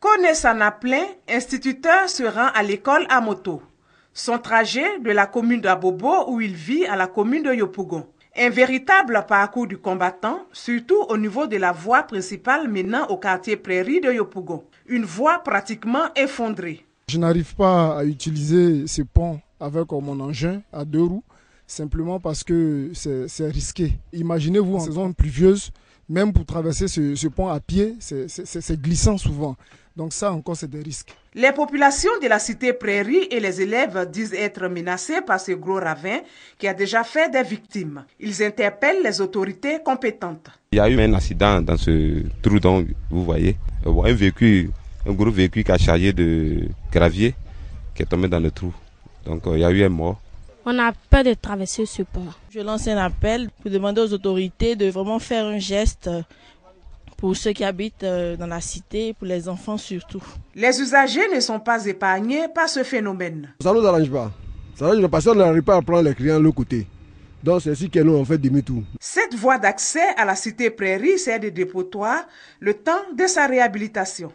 Kone plein, instituteur, se rend à l'école à moto. Son trajet de la commune d'Abobo où il vit à la commune de Yopougon. Un véritable parcours du combattant, surtout au niveau de la voie principale menant au quartier Prairie de Yopougon. Une voie pratiquement effondrée. Je n'arrive pas à utiliser ce pont avec mon engin à deux roues, simplement parce que c'est risqué. Imaginez-vous en saison pluvieuse, même pour traverser ce, pont à pied, c'est glissant souvent. Donc ça encore, c'est des risques. Les populations de la cité Prairie et les élèves disent être menacés par ce gros ravin qui a déjà fait des victimes. Ils interpellent les autorités compétentes. Il y a eu un accident dans ce trou donc vous voyez. Euh, un véhicule, un gros véhicule qui a chargé de gravier qui est tombé dans le trou. Donc euh, il y a eu un mort. On a pas de traverser ce port. Je lance un appel pour demander aux autorités de vraiment faire un geste pour ceux qui habitent euh, dans la cité, pour les enfants surtout. Les usagers ne sont pas épargnés par ce phénomène. Ça ne nous arrange pas. Ça ne n'arrive pas à prendre les clients de l'autre côté. Donc c'est ainsi que nous fait demi-tour. Cette voie d'accès à la cité prairie c'est de dépotoir le temps de sa réhabilitation.